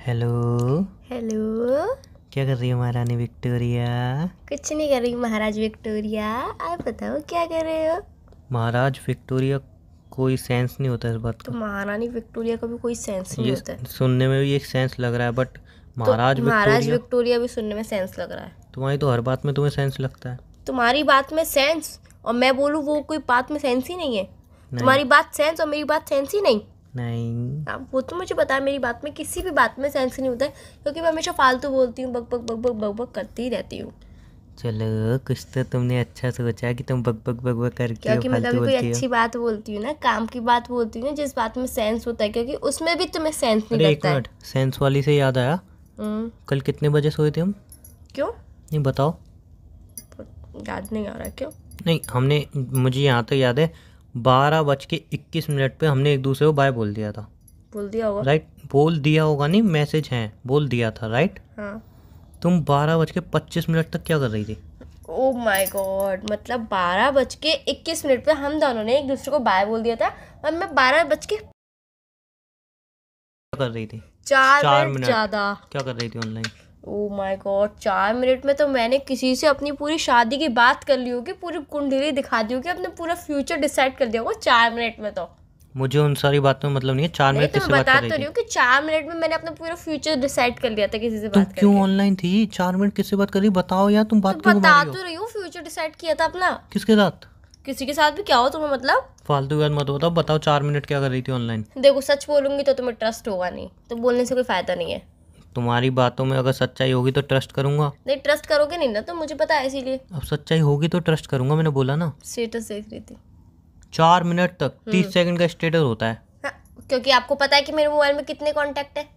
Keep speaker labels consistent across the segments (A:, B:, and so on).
A: Hello
B: hello
A: क्या कर रही हो महारानी विक्टोरिया
B: कुछ नहीं कर रही महाराज विक्टोरिया आप बताओ क्या कर रहे हो
A: महाराज विक्टोरिया कोई सेंस नहीं होता इस बात
B: का तो महारानी विक्टोरिया का भी कोई सेंस नहीं ये होता है
A: सुनने में भी एक सेंस लग रहा है बट महाराज तो महाराज
B: विक्टोरिया भी सुनने में सेंस लग रहा है
A: तुम्हारी तो, तो हर बात में तुम्हें सेंस लगता है
B: तुम्हारी बात में सेंस और मैं बोलूँ वो कोई बात में सेंस ही नहीं है तुम्हारी बात सेंस और मेरी बात सेंस ही नहीं नहीं आ, हाँ, वो तो मुझे पता है मेरी बात में किसी भी बात में सेंस नहीं होता है क्योंकि मैं हमेशा फालतू बोलती हूँ बक बक बक बक बक बक करती ही रहती हूँ
A: चलो कुछ तो तुमने अच्छा सोचा कि तुम बक बक बक बक करके क्योंकि मैं कभी कोई अच्छी
B: बात बोलती हूँ ना काम की बात बोलती हूँ ना जिस बात में सेंस होता है क्योंकि उसमें भी तुम्हें सेंस नहीं लगता है
A: सेंस वाली से याद आया हम्म। कल कितने बजे सोए थे हम क्यों नहीं बताओ
B: याद नहीं आ रहा क्यों
A: नहीं हमने मुझे यहाँ तो याद है बारह बज के इक्कीस मिनट पे हमने एक दूसरे को बाय बोल दिया था
B: बोल दिया होगा राइट
A: right? बोल दिया होगा नहीं मैसेज है बोल दिया था राइट right? हाँ तुम बारह बज के पच्चीस मिनट तक क्या कर रही थी
B: ओ माय गॉड मतलब बारह बज के इक्कीस मिनट पे हम दोनों ने एक दूसरे को बाय बोल दिया था और मैं बारह बज के क्या
A: कर रही थी चार मिनट ज़्यादा क्या कर रही थी ऑनलाइन
B: ओ माय गॉड चार मिनट में तो मैंने किसी से अपनी पूरी शादी की बात कर ली होगी पूरी कुंडली दिखा दी होगी अपने पूरा फ्यूचर डिसाइड कर दिया होगा चार मिनट में तो
A: मुझे उन सारी बातों में मतलब नहीं है चार मिनट तो किससे बात कर रही तो रही
B: कि चार मिनट में मैंने अपना पूरा फ्यूचर डिसाइड कर लिया था किसी से
A: बात क्यों ऑनलाइन थी चार मिनट किससे बात कर रही बताओ यार तुम बात तो क्यों बता तो
B: रही हूँ फ्यूचर डिसाइड किया था अपना किसके साथ किसी के साथ भी क्या हो तुम्हें मतलब
A: फालतू बात मत बताओ बताओ चार मिनट क्या कर रही थी ऑनलाइन
B: देखो सच बोलूंगी तो तुम्हें ट्रस्ट होगा नहीं तो बोलने से कोई फायदा नहीं है
A: तुम्हारी बातों में अगर सच्चाई होगी तो ट्रस्ट करूंगा
B: नहीं ट्रस्ट करोगे नहीं ना तो मुझे पता है इसीलिए
A: अब सच्चाई होगी तो ट्रस्ट करूंगा मैंने बोला ना
B: स्टेटस देख रही थी
A: चार मिनट तक तीस हम्म। सेकंड का स्टेटस होता है हाँ,
B: क्योंकि आपको पता है कि मेरे मोबाइल में कितने कॉन्टैक्ट है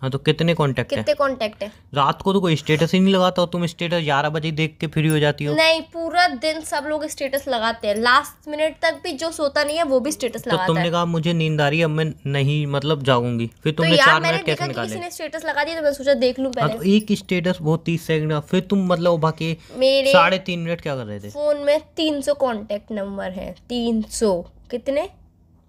A: हाँ तो कितने कॉन्टेक्ट कितने कॉन्टेक्ट है रात को तो कोई स्टेटस ही नहीं लगाता तुम स्टेटस ग्यारह बजे देख के फ्री हो जाती हो नहीं
B: पूरा दिन सब लोग स्टेटस लगाते हैं लास्ट मिनट तक भी जो सोता नहीं है वो भी स्टेटस तो लगाता तो तुमने कहा
A: मुझे नींद आ रही है अब मैं नहीं मतलब जाऊंगी फिर तो तुमने तो चार मिनट कैसे निकाले किसी ने
B: स्टेटस लगा दिया तो मैं सोचा देख लूं पहले हाँ, तो
A: एक स्टेटस वो तीस सेकंड फिर तुम मतलब बाकी साढ़े तीन मिनट क्या कर रहे थे
B: फोन में तीन सौ कॉन्टेक्ट नंबर है तीन सौ कितने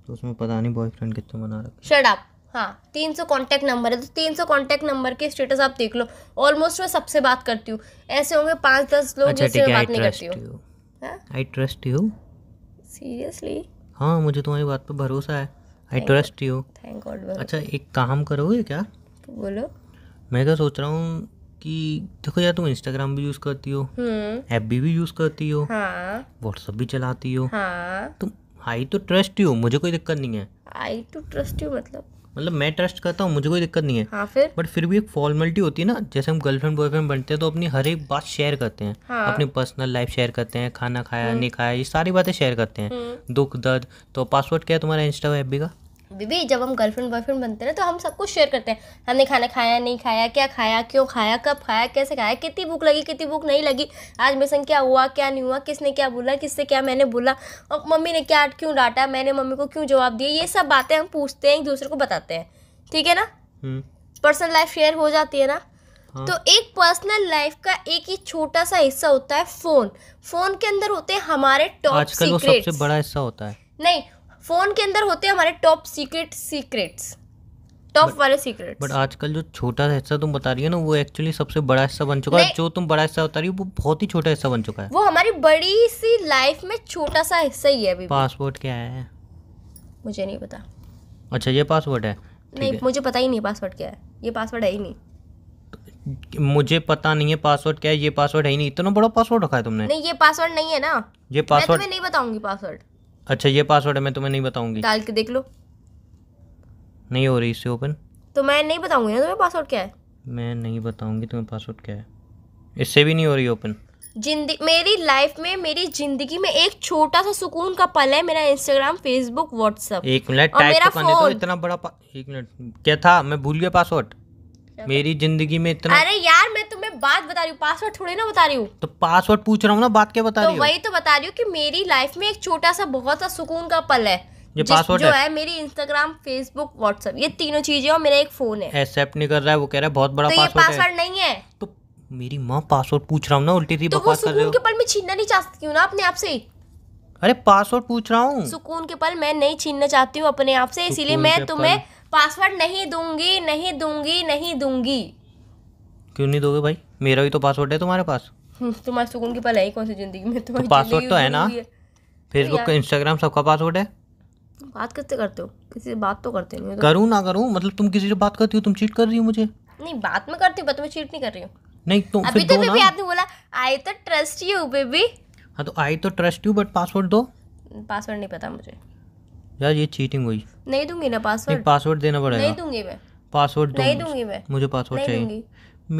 A: उसमें पता नहीं बॉयफ्रेंड कितने बना रखे
B: शट अप हाँ तीन सौ कॉन्टैक्ट नंबर है तो तीन सौ कॉन्टैक्ट नंबर के स्टेटस आप देख लो ऑलमोस्ट मैं सबसे बात करती हूँ ऐसे होंगे पाँच दस लोग अच्छा, जिससे बात नहीं करती हूँ
A: आई ट्रस्ट यू
B: सीरियसली
A: हाँ मुझे तुम्हारी बात पर भरोसा है I trust you
B: thank god अच्छा
A: एक काम करोगे क्या बोलो मैं तो सोच रहा हूँ कि देखो यार तुम इंस्टाग्राम भी यूज करती हो ऐप
B: हम्म।
A: भी यूज करती हो
B: व्हाट्सअप
A: भी चलाती हो
B: हाँ। तुम
A: आई तो ट्रस्ट यू मुझे कोई दिक्कत नहीं है
B: आई टू ट्रस्ट यू मतलब
A: मतलब मैं ट्रस्ट करता हूँ मुझे कोई दिक्कत नहीं है हाँ फिर बट फिर भी एक फॉर्मेलिटी होती है ना जैसे हम गर्लफ्रेंड बॉयफ्रेंड बनते हैं तो अपनी हर एक बात शेयर करते हैं हाँ। अपनी पर्सनल लाइफ शेयर करते हैं खाना खाया हम्म। नहीं खाया ये सारी बातें शेयर करते हैं हम्म। दुख दर्द तो पासवर्ड क्या है तुम्हारा इंस्टा एफ का
B: बीबी जब हम गर्लफ्रेंड बॉयफ्रेंड बनते हैं तो हम सब कुछ शेयर करते हैं हमने खाना खाया नहीं खाया क्या खाया क्यों खाया कब खाया कैसे खाया कितनी भूख लगी कितनी भूख नहीं लगी आज मेरे संग क्या हुआ क्या नहीं हुआ किसने क्या बोला किससे क्या मैंने बोला और मम्मी ने क्या क्यों डांटा मैंने मम्मी को क्यों जवाब दिया ये सब बातें हम पूछते हैं एक दूसरे को बताते हैं ठीक है ना पर्सनल लाइफ शेयर हो जाती है ना हाँ। तो एक पर्सनल लाइफ का एक ही छोटा सा हिस्सा होता है फोन फोन के अंदर होते हैं हमारे टॉप आजकल वो सबसे
A: बड़ा हिस्सा होता है
B: नहीं फ़ोन के अंदर होते हैं हमारे टॉप सीक्रेट सीक्रेट्स टॉप वाले सीक्रेट बट
A: आजकल जो छोटा हिस्सा तुम बता रही हो ना वो एक्चुअली सबसे बड़ा हिस्सा बन चुका है जो तुम बड़ा हिस्सा बता रही हो वो बहुत ही छोटा हिस्सा बन चुका है
B: वो हमारी बड़ी सी लाइफ में छोटा सा हिस्सा ही है अभी
A: पासवर्ड क्या है मुझे नहीं पता अच्छा ये पासवर्ड है
B: नहीं मुझे पता ही नहीं पासवर्ड क्या है ये पासवर्ड है ही
A: नहीं मुझे पता नहीं है पासवर्ड क्या है ये पासवर्ड है ही नहीं इतना बड़ा पासवर्ड रखा है तुमने नहीं
B: ये पासवर्ड नहीं है ना ये पासवर्ड मैं नहीं बताऊंगी पासवर्ड
A: अच्छा ये पासवर्ड है मैं तुम्हें नहीं बताऊंगी डाल के देख लो नहीं हो रही इससे ओपन
B: तो मैं नहीं बताऊंगी ना तुम्हें पासवर्ड क्या है
A: मैं नहीं बताऊंगी तुम्हें पासवर्ड क्या है इससे भी नहीं हो रही ओपन
B: जिंदगी मेरी लाइफ में मेरी जिंदगी में एक छोटा सा सुकून का पल है मेरा इंस्टाग्राम फेसबुक व्हाट्सएप एक मिनट टाइप मेरा फोन तो इतना
A: बड़ा एक मिनट क्या था मैं भूल गया पासवर्ड मेरी जिंदगी में इतना अरे
B: तुम्हें बात बता रही हूँ पासवर्ड थोड़े ना बता रही हूँ
A: तो पासवर्ड पूछ रहा हूँ ना बात क्या बता तो रही हूँ वही
B: तो बता रही हूँ की मेरी लाइफ में एक छोटा सा बहुत सा सुकून का पल है
A: ये पासवर्ड जो है, है
B: मेरी इंस्टाग्राम फेसबुक व्हाट्सएप ये तीनों चीजें और मेरा एक फोन है
A: एक्सेप्ट नहीं कर रहा है वो कह रहा है बहुत बड़ा तो ये पासवर्ड
B: नहीं है तो
A: मेरी माँ पासवर्ड पूछ रहा हूँ ना उल्टी थी तो वो सुकून के
B: पल में छीनना नहीं चाहती हूँ ना अपने आप से
A: अरे पासवर्ड पूछ रहा
B: हूँ सुकून के पल मैं नहीं छीनना चाहती हूँ अपने आप से इसीलिए मैं तुम्हें पासवर्ड नहीं दूंगी नहीं दूंगी नहीं दूंगी
A: क्यों नहीं दोगे भाई मेरा भी तो पासवर्ड है तुम्हारे पास
B: हम्म, तुम्हारे सुकून की पलाई कौन सी जिंदगी में तो पासवर्ड तो है ना
A: फेसबुक का इंस्टाग्राम सबका पासवर्ड है
B: बात करते करते हो किसी से बात तो करते नहीं हो करूँ
A: ना करूँ मतलब तुम किसी से बात करती हो तुम चीट कर रही हो मुझे
B: नहीं बात में करती हूँ बट मैं चीट नहीं कर रही हूँ
A: नहीं तुम तो अभी तो बेबी आपने
B: बोला आई तो ट्रस्ट यू बेबी
A: हाँ तो आई तो ट्रस्ट यू बट पासवर्ड दो
B: पासवर्ड नहीं पता मुझे
A: यार ये चीटिंग हुई
B: नहीं दूंगी ना पासवर्ड
A: पासवर्ड देना पड़ेगा नहीं दूंगी मैं पासवर्ड नहीं दूंगी मैं मुझे पासवर्ड चाहिए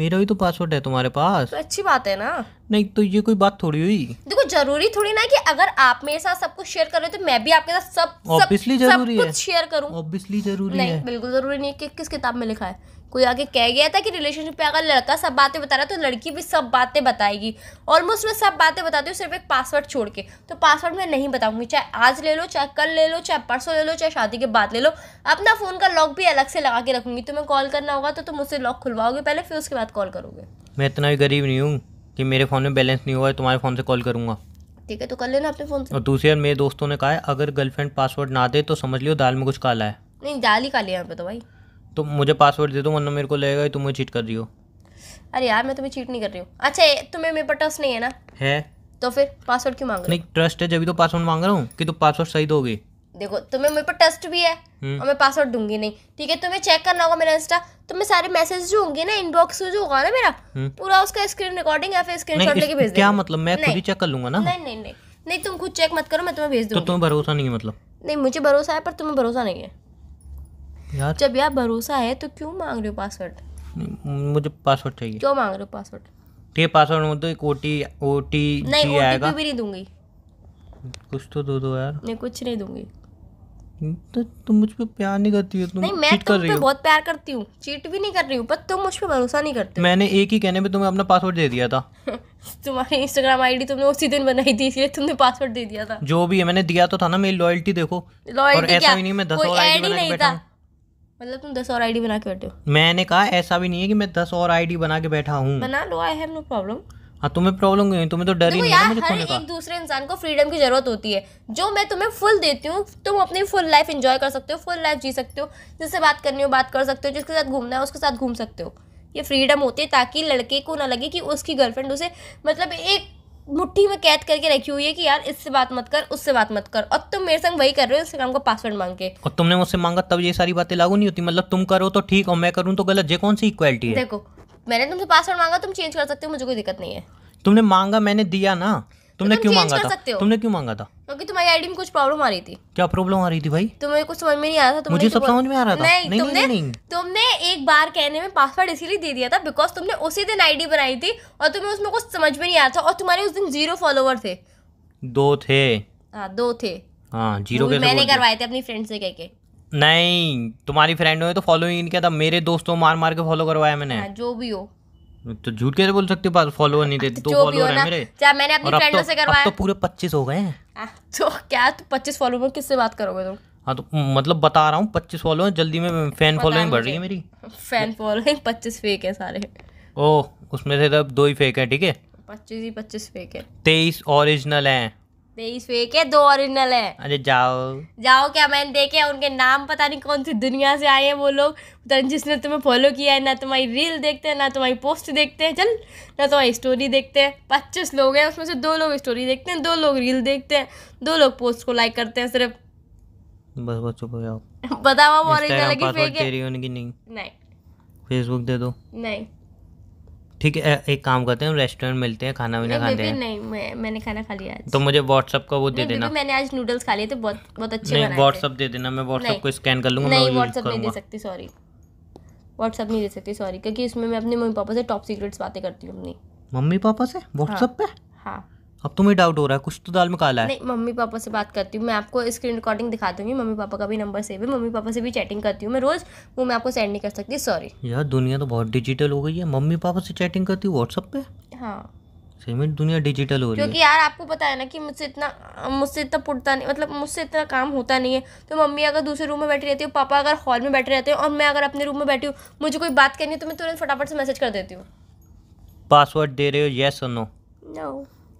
A: मेरा ही तो पासवर्ड है तुम्हारे पास तो
B: अच्छी बात है ना
A: नहीं तो ये कोई बात थोड़ी हुई
B: देखो जरूरी थोड़ी ना कि अगर आप मेरे साथ सब कुछ शेयर कर रहे हो तो मैं भी आपके साथ सब ऑब्वियसली जरूरी सब कुछ है शेयर करूँ ऑब्वियसली जरूरी नहीं है बिल्कुल जरूरी नहीं है कि किस किताब में लिखा है कोई आगे कह गया था कि रिलेशनशिप में अगर लड़का सब बातें बता रहा है तो लड़की भी सब बातें बताएगी ऑलमोस्ट मैं सब बातें बताती हूँ सिर्फ एक पासवर्ड छोड़ के तो पासवर्ड मैं नहीं बताऊँगी चाहे आज ले लो चाहे कल ले लो चाहे परसों ले लो चाहे शादी के बाद ले लो अपना फ़ोन का लॉक भी अलग से लगा के रखूँगी तुम्हें कॉल करना होगा तो तुम मुझसे लॉक खुलवाओगे पहले फिर उसके बाद कॉल करोगे
A: मैं इतना भी गरीब नहीं हूँ कि मेरे फ़ोन में बैलेंस नहीं हुआ है तुम्हारे फ़ोन से कॉल करूँगा
B: ठीक है तो कर लेना अपने फ़ोन से और
A: दूसरी बार मेरे दोस्तों ने कहा है अगर गर्लफ्रेंड पासवर्ड ना दे तो समझ लियो दाल में कुछ काला है
B: नहीं दाल ही काली है यहाँ पे तो भाई
A: तो मुझे पासवर्ड दे दो वरना मेरे को लगेगा तुम मुझे चीट कर रही हो
B: अरे यार मैं तुम्हें चीट नहीं कर रही हूँ अच्छा तुम्हें मेरे पर ट्रस्ट नहीं है ना है तो फिर पासवर्ड क्यों मांग रहे नहीं
A: ट्रस्ट है जब भी तो पासवर्ड मांग रहा हूँ कि तुम पासवर्ड सही दोगे
B: देखो तुम्हें मेरे पर ट्रस्ट भी है हम्म। और मैं पासवर्ड दूंगी नहीं ठीक है तुम्हें चेक करना होगा मेरा इंस्टा तुम्हें तो सारे मैसेज जो होंगे ना इनबॉक्स जो होगा ना मेरा हम्म। पूरा उसका स्क्रीन रिकॉर्डिंग या फिर स्क्रीनशॉट लेके भेज क्या मतलब मैं खुद ही चेक कर लूंगा ना नहीं नहीं नहीं नहीं तुम खुद चेक मत करो मैं तुम्हें भेज दूंगा तो
A: तुम्हें भरोसा नहीं है मतलब
B: नहीं मुझे भरोसा है पर तुम्हें भरोसा नहीं है यार जब यार भरोसा है तो क्यों मांग रहे हो पासवर्ड
A: मुझे पासवर्ड चाहिए क्यों
B: मांग रहे हो पासवर्ड
A: ठीक है पासवर्ड मुझे तो एक ओटी ओटी ओ टी नहीं आएगा भी नहीं दूंगी कुछ तो दो दो यार
B: नहीं कुछ नहीं दूंगी
A: तो तुम मुझ पे प्यार नहीं करती हो तुम नहीं मैं तुम पे बहुत
B: प्यार करती हूँ चीट भी नहीं कर रही हूँ पर तुम मुझ पे भरोसा नहीं करते
A: मैंने एक ही कहने पे तुम्हें अपना पासवर्ड दे दिया था
B: तुम्हारी इंस्टाग्राम आईडी तुमने उसी दिन बनाई थी इसलिए तुमने पासवर्ड दे दिया था
A: जो भी है मैंने दिया तो था ना मेरी लॉयल्टी देखो लॉयल्टी ऐसा ही नहीं मैं दस आईडी नहीं था
B: मतलब तुम दस और आईडी बना के बैठे हो
A: मैंने कहा ऐसा भी नहीं है कि मैं दस और आईडी बना के बैठा हूँ बना
B: लो आई हैव नो प्रॉब्लम
A: हाँ तुम्हें प्रॉब्लम नहीं तुम्हें तो डर ही नहीं है हर खोने का एक
B: दूसरे इंसान को फ्रीडम की जरूरत होती है जो मैं तुम्हें फुल देती हूँ तुम अपनी फुल लाइफ इंजॉय कर सकते हो फुल लाइफ जी सकते हो जिससे बात करनी हो बात कर सकते हो जिसके साथ घूमना है उसके साथ घूम सकते हो ये फ्रीडम होती है ताकि लड़के को ना लगे कि उसकी गर्लफ्रेंड उसे मतलब एक मुट्ठी में कैद करके रखी हुई है कि यार इससे बात मत कर उससे बात मत कर और तुम मेरे संग वही कर रहे हो इंस्टाग्राम का पासवर्ड मांग के
A: और तुमने मुझसे मांगा तब ये सारी बातें लागू नहीं होती मतलब तुम करो तो ठीक और मैं करूँ तो गलत जे कौन सी इक्वालिटी है देखो
B: मैंने तुमसे पासवर्ड मांगा तुम चेंज कर सकते हो मुझे कोई दिक्कत नहीं है
A: तुमने मांगा मैंने दिया ना तुमने क्यों मांगा था तुमने क्यों मांगा था
B: क्योंकि तुम्हारी आईडी में कुछ प्रॉब्लम आ रही थी
A: क्या प्रॉब्लम आ रही थी भाई
B: तुम्हें कुछ समझ में नहीं आ रहा था मुझे सब समझ में आ रहा था नहीं, नहीं, तुमने, नहीं, तुमने एक बार कहने में पासवर्ड इसीलिए दे दिया था बिकॉज तुमने उसी दिन आईडी बनाई थी और तुम्हें उसमें कुछ समझ में नहीं आ रहा था और तुम्हारे उस दिन जीरो फॉलोवर थे दो थे हाँ दो थे
A: हाँ जीरो मैंने करवाए
B: थे अपनी फ्रेंड से कह के
A: नहीं तुम्हारी फ्रेंड हो तो फॉलो ही नहीं किया था मेरे दोस्तों मार मार के फॉलो करवाया मैंने हाँ,
B: जो भी हो
A: तो झूठ कैसे बोल सकते हो फॉलोअर नहीं देते तो दो फॉलोअर है मेरे चाहे मैंने अपनी फ्रेंडों तो- से करवाया तो पूरे 25 हो गए हैं
B: तो क्या तू 25 फॉलोअर किससे बात करोगे तुम
A: हाँ तो मतलब बता रहा हूँ पच्चीस फॉलोअर जल्दी में फैन फॉलोइंग बढ़ रही है मेरी
B: फैन फॉलोइंग पच्चीस फेक है सारे
A: ओह उसमें से तब तो दो ही फेक है ठीक है
B: पच्चीस ही पच्चीस फेक है
A: तेईस ओरिजिनल हैं
B: तेईस फेक है दो ओरिजिनल है अरे जाओ जाओ क्या मैंने देखे उनके नाम पता नहीं कौन सी दुनिया से आए हैं वो लोग जिसने तुम्हें फॉलो किया है ना तुम्हारी रील देखते हैं ना तुम्हारी पोस्ट देखते हैं चल ना तुम्हारी स्टोरी देखते हैं पच्चीस लोग हैं उसमें से दो लोग स्टोरी देखते हैं दो लोग रील देखते हैं दो लोग पोस्ट को लाइक करते हैं सिर्फ
A: बस बस चुप हो जाओ
B: बताओ वो ओरिजिनल की फेक है नहीं नहीं
A: फेसबुक दे दो नहीं ठीक है एक काम करते हैं रेस्टोरेंट मिलते हैं खाना वीना खाते हैं
B: नहीं मैं, मैंने खाना खा लिया आज तो
A: मुझे व्हाट्सअप का वो दे देना
B: मैंने आज नूडल्स खा लिए थे बहुत बहुत अच्छे नहीं व्हाट्सअप दे
A: देना मैं व्हाट्सअप को स्कैन कर लूँगा नहीं व्हाट्सअप नहीं दे
B: सकती सॉरी व्हाट्सअप नहीं दे सकती सॉरी क्योंकि इसमें मैं अपने मम्मी पापा से टॉप सीक्रेट्स बातें करती हूँ अपनी
A: मम्मी पापा से व्हाट्सअप पे हाँ अब तुम्हें डाउट हो रहा है कुछ तो दाल में काला है नहीं
B: मम्मी पापा से बात करती हूँ मैं आपको स्क्रीन रिकॉर्डिंग दिखा दूंगी मम्मी पापा का भी नंबर सेव है मम्मी पापा से भी चैटिंग करती हूँ मैं रोज़ वो मैं आपको सेंड नहीं कर सकती सॉरी
A: यार दुनिया तो बहुत डिजिटल हो गई है मम्मी पापा से चैटिंग करती हूँ व्हाट्सअप पे हाँ दुनिया डिजिटल हो रही है क्योंकि यार
B: आपको पता है ना कि मुझसे इतना मुझसे इतना पुटता नहीं मतलब मुझसे इतना काम होता नहीं है तो मम्मी अगर दूसरे रूम में बैठी रहती है पापा अगर हॉल में बैठे रहते हैं और मैं अगर अपने रूम में बैठी हूँ मुझे कोई बात करनी है तो मैं तुरंत फटाफट से मैसेज कर देती हूँ
A: पासवर्ड दे रहे हो यस और नो नो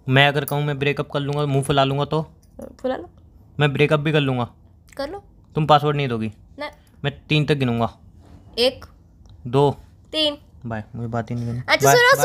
A: मैं अगर कहूँ मैं ब्रेकअप कर लूँगा मुंह फुला लूँगा तो फुला लो मैं ब्रेकअप भी कर लूँगा कर लो तुम पासवर्ड नहीं दोगी नहीं मैं तीन तक गिनूंगा एक दो तीन बाय मुझे बात ही नहीं अच्छा सुनो